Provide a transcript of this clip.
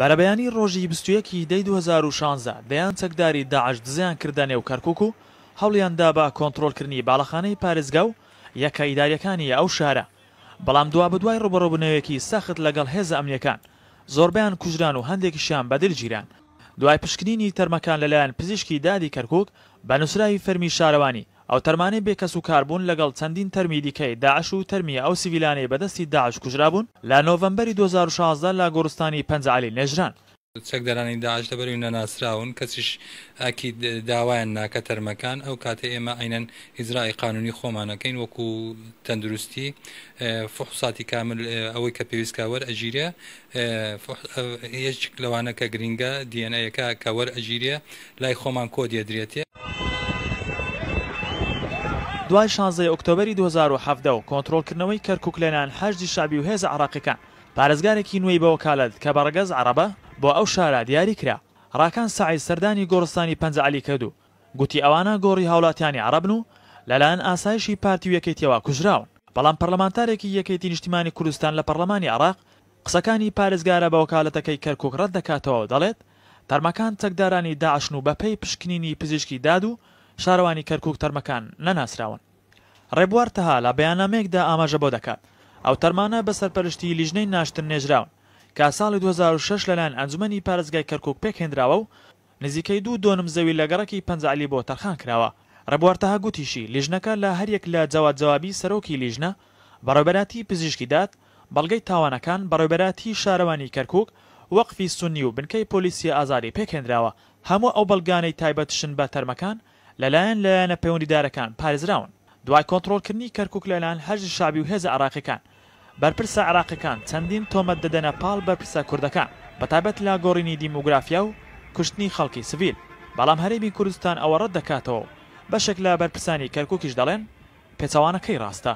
بەرەبەیانی ڕۆژی 21 دەی 2016 دەیان چەکداری داعش دزیان کردنێ و کەرکک و هەڵیاندا بە کۆنتترۆلکردنی باڵەخانەی پارێزگا و یەکە ئیداریەکانی ئەو شارە بەڵام دوا بدوای ڕوبەڕۆبنەوەیەکی سەخت لەگەڵ هێز ئەمریەکان زۆربیان کوژران و هەندێکیشیان بەدل گیران دوای پشکنینی تەرمەکان لەلایەن پزیشکی دادی کەرکک بە نووسراوی فەرمی شارەوانی ئەو تەرمانەی بێکەس و کاربوون لەگەڵ چەندین تەرمیدیکەی داعش و تەرمی ئەو سیڤیلانەی بەدەستی داعش کوژرابوون لە نۆڤەمبەری 2016 لە گۆرستانی پەنجعالی نێژران چەکدەرانی داعش دەبەر نەناسراون کەسیش ئاکی داوایان ناکە تەرمەکان ئەو کاتە ئێمە ئاینەن ئیزرای قانونی خۆمانەکەین وەکو تەندروستی فحساتی کامل ئەوەی کە پێویستکەوەەر ئەژیرە هیچ لەوانە کە گرینگە دیNەکە کەوەەر ئەژیرە لای خۆمان کۆ دێدرێتێ دوای 16 ئۆکتۆبری 2017 و کۆنتترۆلکردنەوەی کەرککلێنان هەشتی شابی و هێز عراقەکان پارێزگارێکی نوێی بە وکالت کە بەڕگەز عربە بۆ ئەو شارە دیاری کرا ڕاکان سعی سەردانی گۆڕستانی پەنجعالی کەدو گوتی ئەوانە گۆڕی هاوڵاتیانی عربن و لەلایەن ئاسایشی پارتی یەکەیتەوە کوژراون بەڵام پەرلەمانتارێکی یەکەتی نیشتیمانی کوردستان لە پەرلەمانی عراق قسەکانی پارێزگارە بە وکالەتەکەی کەرکۆکڕەت دەکاتەوە دەڵێت تەرمەکان تەکدارانی داعشن و بەپەی پشکنینی پزیشکی داد و شارەوانی کەرکک تەرمەکان نەناسراون ڕێبوار تەها لە بەیانامێکدا ئاماژە بۆ دەکات ئەو تەرمانە بە سەرپەرشتی لیژنەی ناشتن نێژراون کا ساڵی 2006 لەلایەن ئەنجومی پارێزگای کەرکک پێکێنراوە و نزیکەی دوو دۆنم زەوی لەگەڕکی پەنجعلی بۆ تەرخان کراوە ڕێبوارتەها گوتیشی لیژنەکە لە هەریەک لە جەواد جوابی سەرۆکی لیژنە بەڕێبەراتی پزیشکی داد بەڵگەی تاوانەکان بەڕێبەراتی شارەوانی کەرکک وەقفی سنی و بنکەی پۆلیسی ئازاری پێکێنراوە هەموو ئەو بەڵگانەی تایبەتشن بە تەرمەکان لەلایەن لایەنە پەیوەندیدارەکان پارێزراون دوای کۆنتترۆلکردنی کەرکک لەلایەن هەژ شابی و هێز عراقیەکان بەرپرسە عراقیەکان چەندین تۆمەت دەدەنە پاڵ بەرپرسە کوردەکان بەتابەت لا گۆڕینی دیموگرافیا و کوشتنی خەڵکی سویل بەڵام هەرێبی کوردستان ئەوە ڕەت دەکاتەوە بەشێک لە بەرپرسانی کەرککیش دەڵێن پێچەوانەکەی ڕاستە